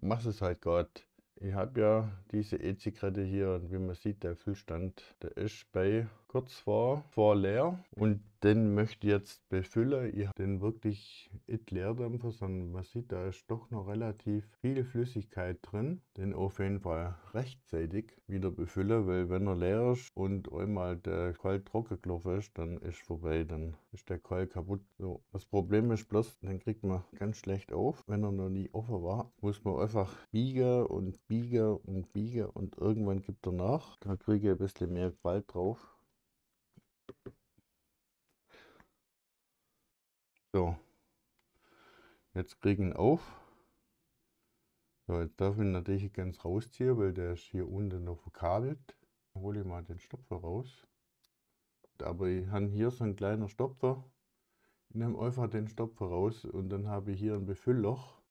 mach es halt Gott. Ich habe ja diese E-Zigarette hier und wie man sieht, der Füllstand, der ist bei kurz war, war leer und den möchte ich jetzt befüllen. Ich habe den wirklich nicht Leerdampfer, sondern man sieht, da ist doch noch relativ viel Flüssigkeit drin. Den auf jeden Fall rechtzeitig wieder befüllen, weil wenn er leer ist und einmal der Keil trocken gelaufen ist, dann ist vorbei, dann ist der Keil kaputt. So. Das Problem ist bloß, den kriegt man ganz schlecht auf. Wenn er noch nie offen war, muss man einfach biegen und biegen und biegen und irgendwann gibt er nach. Da kriege ich ein bisschen mehr Gewalt drauf So. Jetzt krieg ihn auf. So, jetzt darf ich ihn natürlich ganz rausziehen, weil der ist hier unten noch verkabelt. Dann Hole ich mal den Stopfer raus. Aber ich habe hier so einen kleinen Stopfer. Ich nehme einfach den Stopfer raus und dann habe ich hier ein Befüllloch.